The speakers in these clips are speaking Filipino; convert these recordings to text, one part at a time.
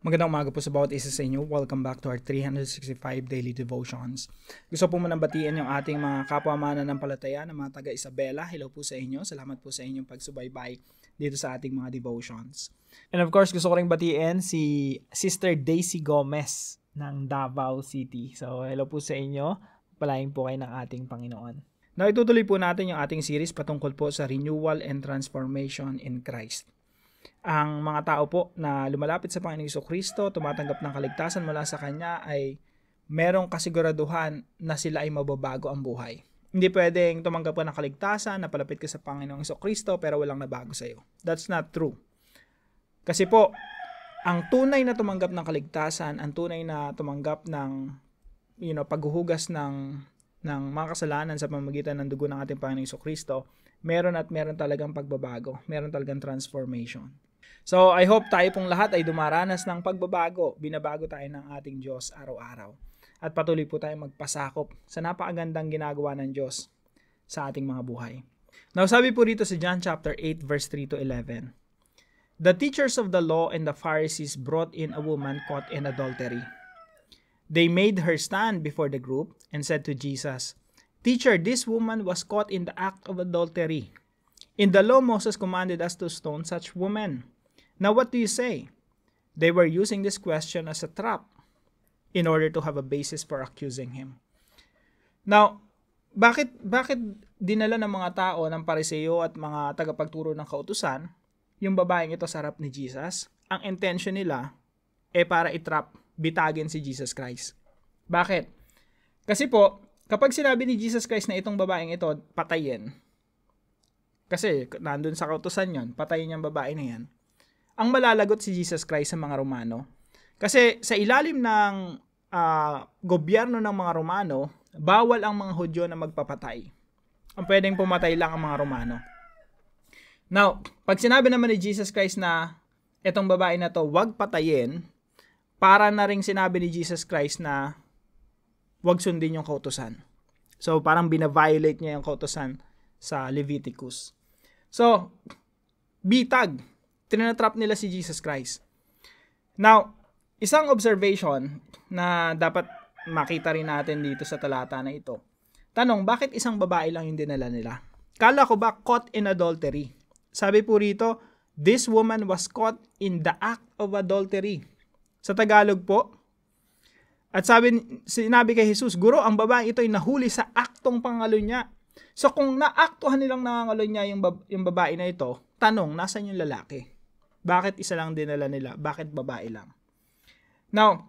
Magandang umaga po sa bawat isa sa inyo. Welcome back to our 365 Daily Devotions. Gusto po muna batiin yung ating mga kapwa mananampalataya ng mga taga Isabela. Hello po sa inyo. Salamat po sa inyong pagsubaybay dito sa ating mga devotions. And of course, gusto ko rin batiin si Sister Daisy Gomez ng Davao City. So, hello po sa inyo. Palain po kayo ng ating Panginoon. Now, itutuloy po natin yung ating series patungkol po sa renewal and transformation in Christ. Ang mga tao po na lumalapit sa Panginoong Iso Kristo, tumatanggap ng kaligtasan mula sa Kanya ay merong kasiguraduhan na sila ay mababago ang buhay. Hindi pwedeng tumanggap ka ng kaligtasan, napalapit ka sa Panginoong Iso Kristo, pero walang nabago sa iyo. That's not true. Kasi po, ang tunay na tumanggap ng kaligtasan, ang tunay na tumanggap ng you know, paghuhugas ng ng mga kasalanan sa pamamagitan ng dugo ng ating Panginoong Kristo, meron at meron talagang pagbabago, meron talagang transformation. So I hope tayo pong lahat ay dumaranas ng pagbabago, binabago tayo ng ating Diyos araw-araw. At patuloy po tayong magpasakop sa napakagandang ginagawa ng Diyos sa ating mga buhay. Now sabi po dito sa John chapter 8 verse 3 to 11. The teachers of the law and the Pharisees brought in a woman caught in adultery. They made her stand before the group and said to Jesus, Teacher, this woman was caught in the act of adultery. In the law, Moses commanded us to stone such women. Now, what do you say? They were using this question as a trap in order to have a basis for accusing him. Now, bakit bakit dinala ng mga tao ng pariseo at mga tagapagturo ng kautusan yung babaeng ito sa harap ni Jesus? Ang intention nila eh para itrap, bitagin si Jesus Christ. Bakit? Kasi po, kapag sinabi ni Jesus Christ na itong babaeng ito, patayin. Kasi nandun sa kautusan yon patayin yung babae na yan ang malalagot si Jesus Christ sa mga Romano. Kasi sa ilalim ng uh, gobyerno ng mga Romano, bawal ang mga Hudyo na magpapatay. Ang pwedeng pumatay lang ang mga Romano. Now, pag sinabi naman ni Jesus Christ na itong babae na to, wag patayin, para na rin sinabi ni Jesus Christ na wag sundin yung kautosan. So, parang binaviolate niya yung kautosan sa Leviticus. So, bitag trinatrap nila si Jesus Christ. Now, isang observation na dapat makita rin natin dito sa talata na ito. Tanong, bakit isang babae lang yung dinala nila? Kala ko ba caught in adultery? Sabi po rito, this woman was caught in the act of adultery. Sa Tagalog po, at sabi, sinabi kay Jesus, Guro, ang babae ito ay nahuli sa aktong pangalunya. So kung naaktuhan nilang nangangalunya yung, bab- yung babae na ito, tanong, nasan yung lalaki? Bakit isa lang dinala nila? Bakit babae lang? Now,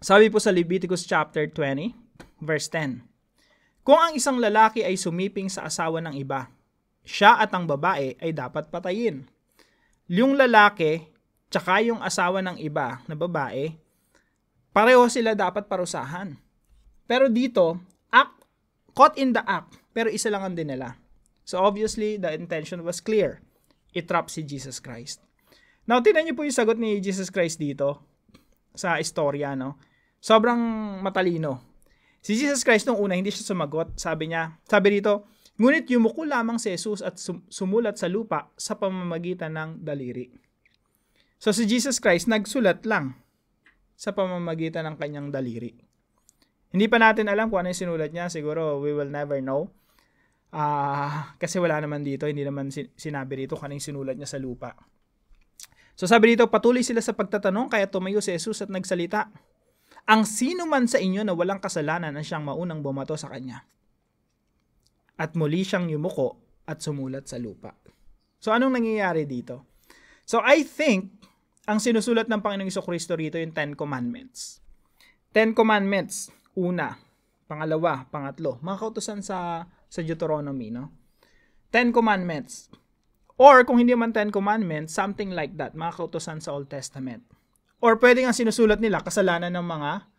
sabi po sa Leviticus chapter 20, verse 10. Kung ang isang lalaki ay sumiping sa asawa ng iba, siya at ang babae ay dapat patayin. Yung lalaki, tsaka yung asawa ng iba na babae, pareho sila dapat parusahan. Pero dito, act, caught in the act, pero isa lang ang dinala. So obviously, the intention was clear. Itrap si Jesus Christ. Now, tinan niyo po yung sagot ni Jesus Christ dito sa istorya, no? Sobrang matalino. Si Jesus Christ nung una, hindi siya sumagot. Sabi niya, sabi dito, Ngunit yumuko lamang si Jesus at sumulat sa lupa sa pamamagitan ng daliri. So si Jesus Christ nagsulat lang sa pamamagitan ng kanyang daliri. Hindi pa natin alam kung ano yung sinulat niya. Siguro we will never know. Uh, kasi wala naman dito. Hindi naman sinabi dito kung ano yung sinulat niya sa lupa. So sabi dito, patuloy sila sa pagtatanong kaya tumayo si Jesus at nagsalita. Ang sino man sa inyo na walang kasalanan ang siyang maunang bumato sa kanya. At muli siyang yumuko at sumulat sa lupa. So anong nangyayari dito? So I think ang sinusulat ng Panginoong Kristo rito yung Ten Commandments. Ten Commandments, una, pangalawa, pangatlo, mga kautosan sa, sa Deuteronomy, no? Ten Commandments, Or kung hindi man Ten Commandments, something like that, mga kautosan sa Old Testament. Or pwede nga sinusulat nila kasalanan ng mga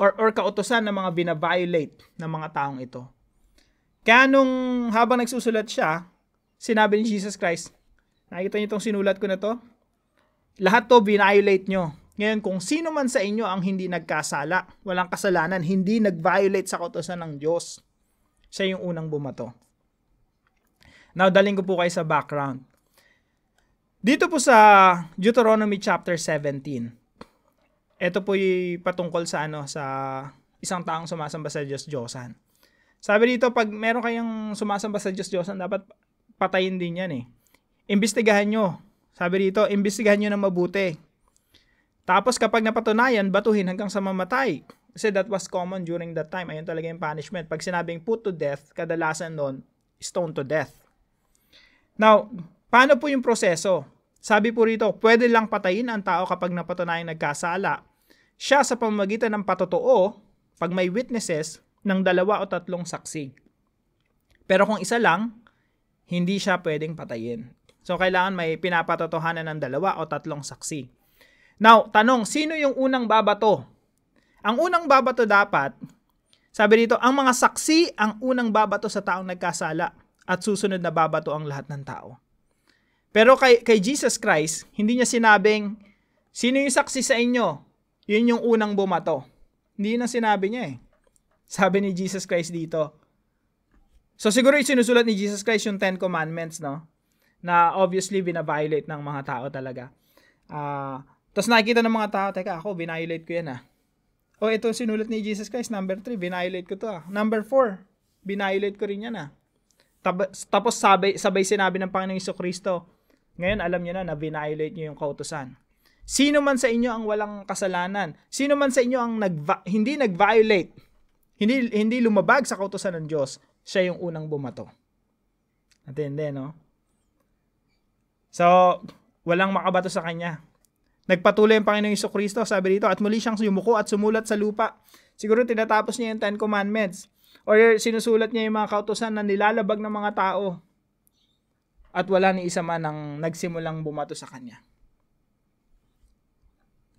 or, or kautosan ng mga binaviolate ng mga taong ito. Kaya nung habang nagsusulat siya, sinabi ni Jesus Christ, nakikita niyo itong sinulat ko na to? Lahat to biniolate nyo. Ngayon, kung sino man sa inyo ang hindi nagkasala, walang kasalanan, hindi nag-violate sa kautosan ng Diyos, siya yung unang bumato. Now, daling ko po kayo sa background. Dito po sa Deuteronomy chapter 17. Ito po yung patungkol sa ano sa isang taong sumasamba sa Diyos Diyosan. Sabi dito, pag meron kayong sumasamba sa Diyos Diyosan, dapat patayin din yan eh. Imbestigahan nyo. Sabi dito, imbestigahan nyo na mabuti. Tapos kapag napatunayan, batuhin hanggang sa mamatay. Kasi that was common during that time. Ayun talaga yung punishment. Pag sinabing put to death, kadalasan noon, stone to death. Now, paano po yung proseso? Sabi po rito, pwede lang patayin ang tao kapag napatunayan nagkasala. Siya sa pamamagitan ng patotoo, pag may witnesses, ng dalawa o tatlong saksi. Pero kung isa lang, hindi siya pwedeng patayin. So, kailangan may pinapatotohanan ng dalawa o tatlong saksi. Now, tanong, sino yung unang babato? Ang unang babato dapat, sabi dito, ang mga saksi ang unang babato sa taong nagkasala at susunod na babato ang lahat ng tao. Pero kay, kay Jesus Christ, hindi niya sinabing, sino yung saksi sa inyo? Yun yung unang bumato. Hindi yun ang sinabi niya eh. Sabi ni Jesus Christ dito. So siguro yung sinusulat ni Jesus Christ yung Ten Commandments, no? Na obviously binaviolate ng mga tao talaga. Ah... Uh, tapos nakikita ng mga tao, teka ako, binayolate ko yan ah. O oh, ito sinulat ni Jesus Christ, number 3, binayolate ko to ah. Number 4, binayolate ko rin yan ah. Tapos sabay, sabay sinabi ng Panginoong Iso Kristo, ngayon alam niyo na na violate niyo yung kautosan. Sino man sa inyo ang walang kasalanan? Sino man sa inyo ang nag hindi nag-violate? Hindi hindi lumabag sa kautosan ng Diyos, siya yung unang bumato. Natindi, no? Oh. So, walang makabato sa kanya. Nagpatuloy ang Panginoong Kristo, sabi dito, at muli siyang yumuko at sumulat sa lupa. Siguro tinatapos niya yung Ten Commandments or sinusulat niya yung mga kautosan na nilalabag ng mga tao at wala ni isa man ang nagsimulang bumato sa kanya.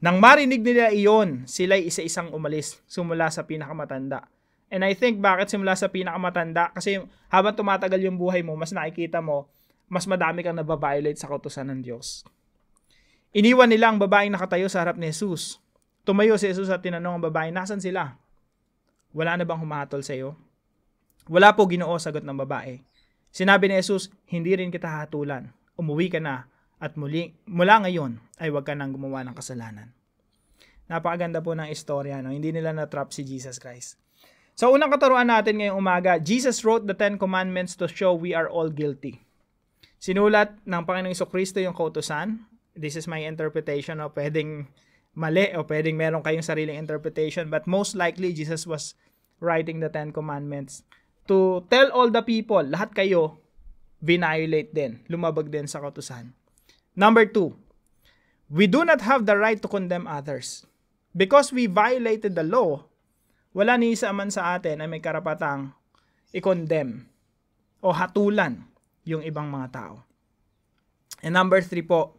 Nang marinig nila iyon, sila'y isa-isang umalis sumula sa pinakamatanda. And I think bakit simula sa pinakamatanda? Kasi habang tumatagal yung buhay mo, mas nakikita mo, mas madami kang nababiolate sa kautosan ng Diyos. Iniwan nila ang babaeng nakatayo sa harap ni Jesus. Tumayo si Jesus at tinanong ang babae, nasan sila? Wala na bang humatol sa iyo? Wala po ginoo sagot ng babae. Sinabi ni Jesus, hindi rin kita hatulan. Umuwi ka na at muli, mula ngayon ay huwag ka nang gumawa ng kasalanan. Napakaganda po ng istorya. No? Hindi nila na-trap si Jesus Christ. So, unang katuruan natin ngayong umaga, Jesus wrote the Ten Commandments to show we are all guilty. Sinulat ng Panginoong Kristo yung kautosan. This is my interpretation o no? pwedeng mali o pwedeng meron kayong sariling interpretation. But most likely, Jesus was writing the Ten Commandments to tell all the people, lahat kayo, binviolate din, lumabag din sa kautusan. Number two, we do not have the right to condemn others. Because we violated the law, wala ni isa man sa atin ay may karapatang i-condemn o hatulan yung ibang mga tao. And number three po,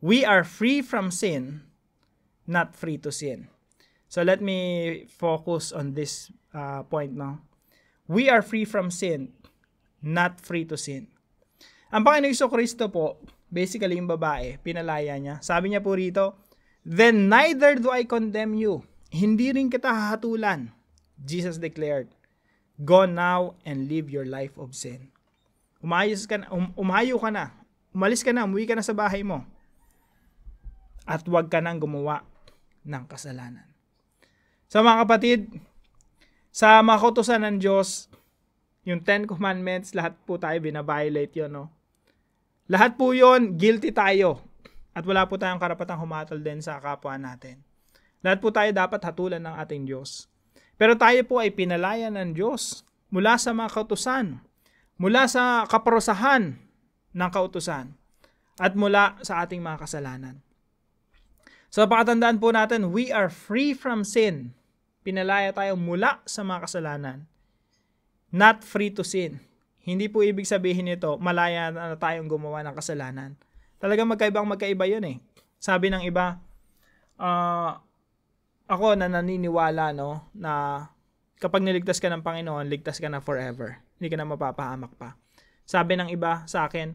we are free from sin not free to sin. So let me focus on this uh, point no. We are free from sin, not free to sin. Ang Panginoon Iso Kristo po, basically yung babae, pinalaya niya. Sabi niya po rito, Then neither do I condemn you. Hindi rin kita hahatulan. Jesus declared, Go now and live your life of sin. Umayos ka na, um, umayo ka na. Umalis ka na, umuwi ka na sa bahay mo. At huwag ka nang gumawa ng kasalanan. Sa so, mga kapatid, sa makutusan ng Diyos, yung Ten Commandments, lahat po tayo binabiolate yun, no? Lahat po yon guilty tayo. At wala po tayong karapatang humatol din sa kapwa natin. Lahat po tayo dapat hatulan ng ating Diyos. Pero tayo po ay pinalaya ng Diyos mula sa mga kautusan, mula sa kaparusahan ng kautusan, at mula sa ating mga kasalanan. So napakatandaan po natin, we are free from sin. Pinalaya tayo mula sa mga kasalanan. Not free to sin. Hindi po ibig sabihin nito, malaya na tayong gumawa ng kasalanan. Talaga magkaibang magkaiba yun eh. Sabi ng iba, uh, ako na naniniwala no, na kapag niligtas ka ng Panginoon, ligtas ka na forever. Hindi ka na mapapahamak pa. Sabi ng iba sa akin,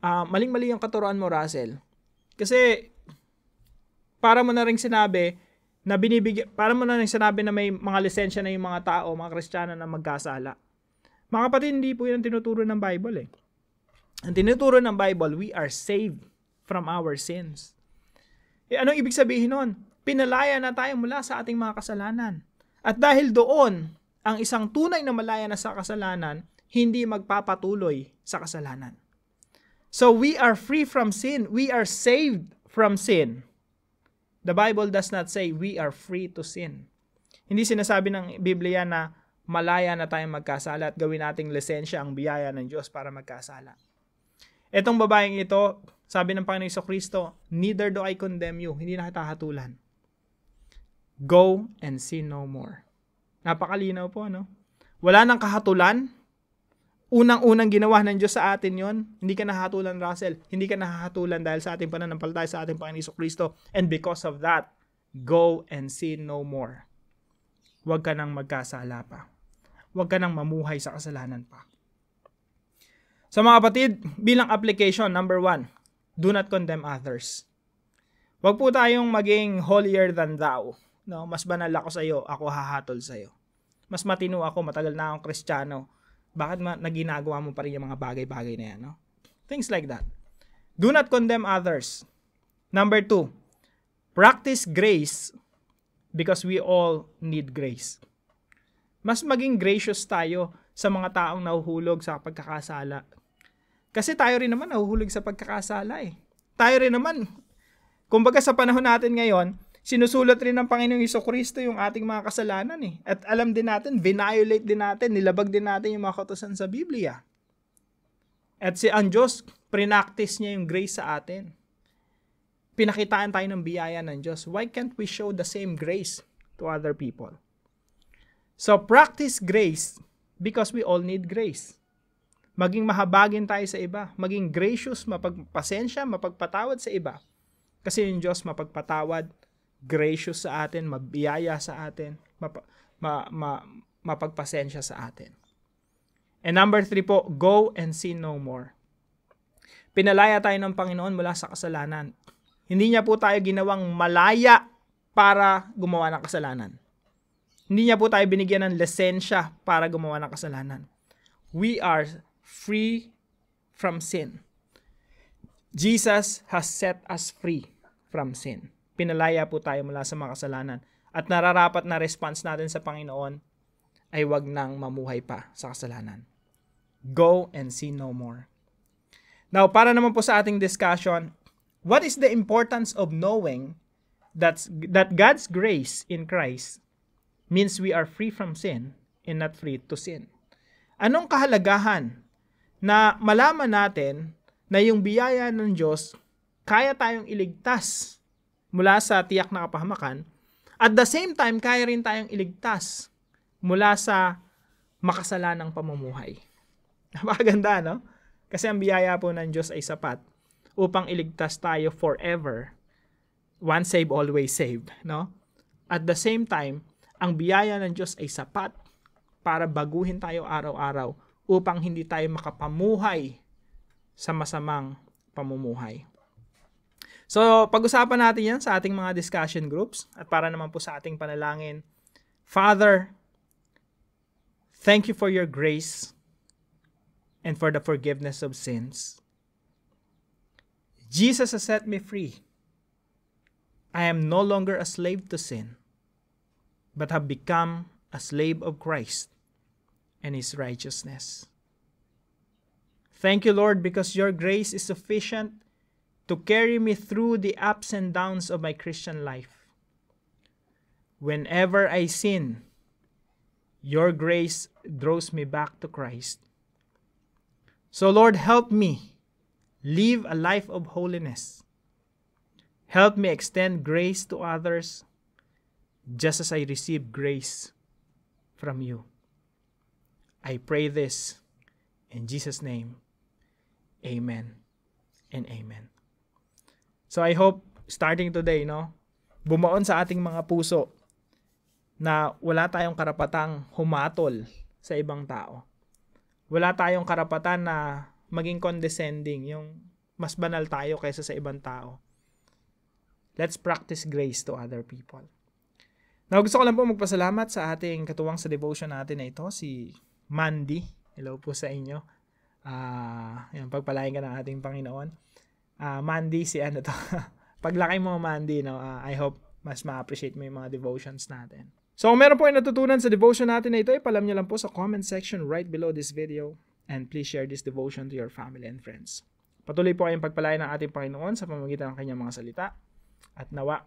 uh, maling-mali yung katuruan mo, Russell. Kasi para mo na rin sinabi na binibigyan, para mo na rin sinabi na may mga lisensya na yung mga tao, mga Kristiyano na magkasala. Mga kapatid, hindi po yun ang tinuturo ng Bible eh. Ang tinuturo ng Bible, we are saved from our sins. E anong ibig sabihin nun? Pinalaya na tayo mula sa ating mga kasalanan. At dahil doon, ang isang tunay na malaya na sa kasalanan, hindi magpapatuloy sa kasalanan. So we are free from sin. We are saved from sin. The Bible does not say we are free to sin. Hindi sinasabi ng Biblia na malaya na tayong magkasala at gawin nating lisensya ang biyaya ng Diyos para magkasala. Etong babaeng ito, sabi ng Panginoon Iso Kristo, neither do I condemn you, hindi na hatahatulan. Go and sin no more. Napakalinaw po, no? Wala nang kahatulan, unang-unang ginawa ng Diyos sa atin yon hindi ka nahatulan Russell hindi ka nahatulan dahil sa ating pananampalataya sa ating Panginoon Kristo and because of that go and sin no more huwag ka nang magkasala pa huwag ka nang mamuhay sa kasalanan pa sa so, mga kapatid bilang application number one do not condemn others huwag po tayong maging holier than thou no mas banal ako sa iyo ako hahatol sa iyo mas matino ako matagal na akong kristyano bakit ma- naginagawa mo pa rin yung mga bagay-bagay na yan, no? Things like that. Do not condemn others. Number two, practice grace because we all need grace. Mas maging gracious tayo sa mga taong nahuhulog sa pagkakasala. Kasi tayo rin naman nahuhulog sa pagkakasala eh. Tayo rin naman, kumbaga sa panahon natin ngayon, sinusulat rin ng Panginoong Iso Kristo yung ating mga kasalanan eh. At alam din natin, vinolate din natin, nilabag din natin yung mga kautosan sa Biblia. At si ang Diyos, prinactice niya yung grace sa atin. Pinakitaan tayo ng biyaya ng Diyos. Why can't we show the same grace to other people? So practice grace because we all need grace. Maging mahabagin tayo sa iba. Maging gracious, mapagpasensya, mapagpatawad sa iba. Kasi yung Diyos mapagpatawad gracious sa atin, mabiyaya sa atin, mapa, ma, ma, mapagpasensya sa atin. And number three po, go and sin no more. Pinalaya tayo ng Panginoon mula sa kasalanan. Hindi niya po tayo ginawang malaya para gumawa ng kasalanan. Hindi niya po tayo binigyan ng lisensya para gumawa ng kasalanan. We are free from sin. Jesus has set us free from sin pinalaya po tayo mula sa mga kasalanan. At nararapat na response natin sa Panginoon ay wag nang mamuhay pa sa kasalanan. Go and see no more. Now, para naman po sa ating discussion, what is the importance of knowing that that God's grace in Christ means we are free from sin and not free to sin? Anong kahalagahan na malaman natin na yung biyaya ng Diyos kaya tayong iligtas mula sa tiyak na kapahamakan. At the same time, kaya rin tayong iligtas mula sa makasalanang pamumuhay. Napakaganda, no? Kasi ang biyaya po ng Diyos ay sapat upang iligtas tayo forever. One save, always save, no? At the same time, ang biyaya ng Diyos ay sapat para baguhin tayo araw-araw upang hindi tayo makapamuhay sa masamang pamumuhay. So, pag-usapan natin yan sa ating mga discussion groups at para naman po sa ating panalangin. Father, thank you for your grace and for the forgiveness of sins. Jesus has set me free. I am no longer a slave to sin, but have become a slave of Christ and His righteousness. Thank you, Lord, because your grace is sufficient to carry me through the ups and downs of my Christian life. Whenever I sin, your grace draws me back to Christ. So, Lord, help me live a life of holiness. Help me extend grace to others just as I receive grace from you. I pray this in Jesus' name. Amen and amen. So I hope starting today, no, bumaon sa ating mga puso na wala tayong karapatang humatol sa ibang tao. Wala tayong karapatan na maging condescending, yung mas banal tayo kaysa sa ibang tao. Let's practice grace to other people. Now, gusto ko lang po magpasalamat sa ating katuwang sa devotion natin na ito, si Mandy. Hello po sa inyo. Uh, ah, yan, pagpalain ka ng ating Panginoon uh, Monday si ano to. Paglaki mo Monday, no, uh, I hope mas ma-appreciate mo yung mga devotions natin. So kung meron po kayo natutunan sa devotion natin na ito, ipalam nyo lang po sa comment section right below this video. And please share this devotion to your family and friends. Patuloy po kayong pagpalain ng ating Panginoon sa pamamagitan ng kanyang mga salita. At nawa,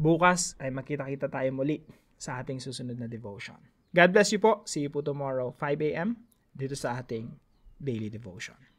bukas ay makita-kita tayo muli sa ating susunod na devotion. God bless you po. See you po tomorrow, 5 a.m. dito sa ating daily devotion.